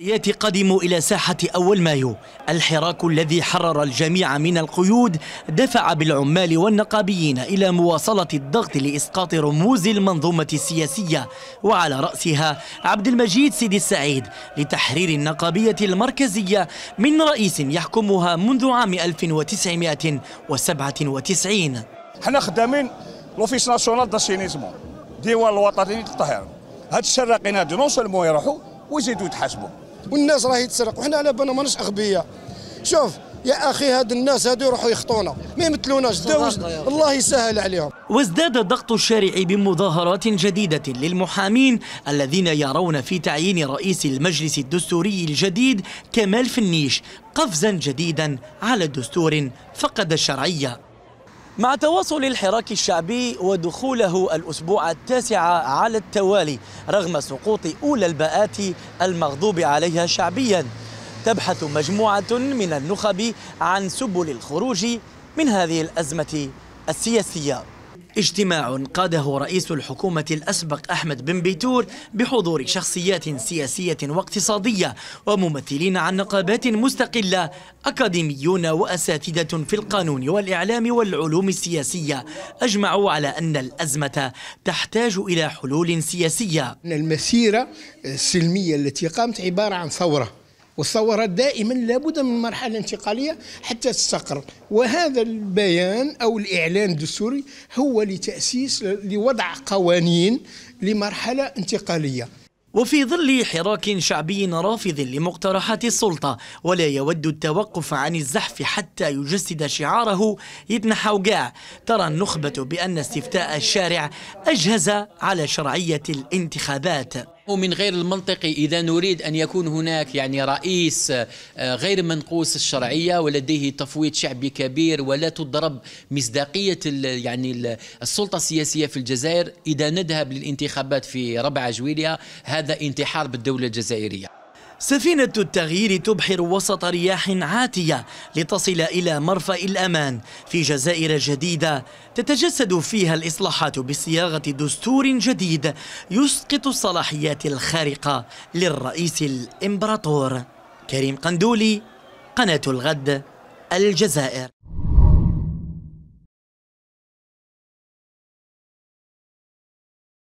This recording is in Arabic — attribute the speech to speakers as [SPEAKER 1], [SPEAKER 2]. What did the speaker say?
[SPEAKER 1] ياتي قادم إلى ساحة أول مايو الحراك الذي حرر الجميع من القيود دفع بالعمال والنقابيين إلى مواصلة الضغط لإسقاط رموز المنظومة السياسية وعلى رأسها عبد المجيد سيدي السعيد لتحرير النقابية المركزية من رئيس يحكمها منذ عام 1997 حنا خدامين لوفيس ناسيونال دا سينيزمون ديوان الوطني للطهيان هاد الشراقين هادو نون سولمون يروحوا ويزيدوا يتحاسبوا
[SPEAKER 2] والناس راهي تسرق وحنا على بالنا ماناش اغبياء شوف يا اخي هاد الناس هادو يروحوا يخطونا ما يمثلوناش الله يسهل عليهم
[SPEAKER 1] وازداد ضغط الشارع بمظاهرات جديده للمحامين الذين يرون في تعيين رئيس المجلس الدستوري الجديد كمال فنيش قفزا جديدا على دستور فقد الشرعيه مع تواصل الحراك الشعبي ودخوله الأسبوع التاسع على التوالي رغم سقوط أولى الباءات المغضوب عليها شعبيا تبحث مجموعة من النخب عن سبل الخروج من هذه الأزمة السياسية اجتماع قاده رئيس الحكومة الأسبق أحمد بن بيتور بحضور شخصيات سياسية واقتصادية وممثلين عن نقابات مستقلة أكاديميون وأساتذة في القانون والإعلام والعلوم السياسية أجمعوا على أن الأزمة تحتاج إلى حلول سياسية
[SPEAKER 2] المسيرة السلمية التي قامت عبارة عن ثورة والثورات دائما لابد من مرحله انتقاليه حتى تستقر وهذا البيان او الاعلان الدستوري هو لتاسيس لوضع قوانين لمرحله انتقاليه
[SPEAKER 1] وفي ظل حراك شعبي رافض لمقترحات السلطة ولا يود التوقف عن الزحف حتى يجسد شعاره ابن حوقاع ترى النخبة بأن استفتاء الشارع أجهز
[SPEAKER 3] على شرعية الانتخابات من غير المنطقي إذا نريد أن يكون هناك يعني رئيس آه، غير منقوص الشرعية ولديه تفويض شعبي كبير ولا تضرب مصداقية يعني السلطة السياسية في الجزائر إذا نذهب للانتخابات في ربع جويلية هذا انتحار بالدولة الجزائرية سفينة التغيير تبحر وسط رياح عاتية لتصل إلى مرفأ الأمان
[SPEAKER 1] في جزائر جديدة تتجسد فيها الإصلاحات بصياغة دستور جديد يسقط الصلاحيات الخارقة للرئيس الإمبراطور كريم قندولي قناة الغد الجزائر